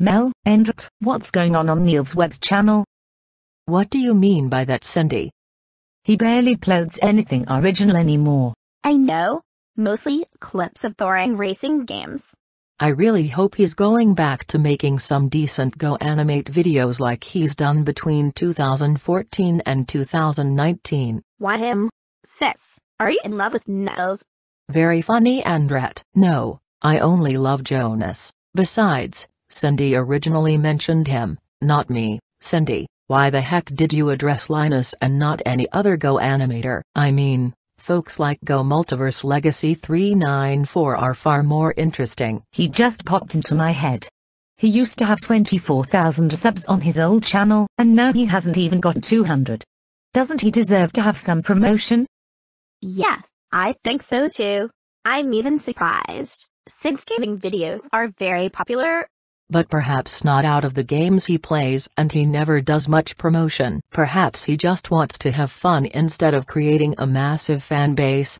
Mel, Andret, what's going on on Neil's web's channel? What do you mean by that, Cindy? He barely uploads anything original anymore. I know. Mostly clips of boring racing games. I really hope he's going back to making some decent Go Animate videos like he's done between 2014 and 2019. What him? Sis, are you in love with Nels? Very funny, Andret. No, I only love Jonas. Besides, Cindy originally mentioned him, not me, Cindy, why the heck did you address Linus and not any other Go animator? I mean, folks like Go Multiverse Legacy 394 are far more interesting. He just popped into my head. He used to have 24,000 subs on his old channel, and now he hasn't even got 200. Doesn't he deserve to have some promotion? Yeah, I think so too. I'm even surprised, since gaming videos are very popular but perhaps not out of the games he plays and he never does much promotion. Perhaps he just wants to have fun instead of creating a massive fan base.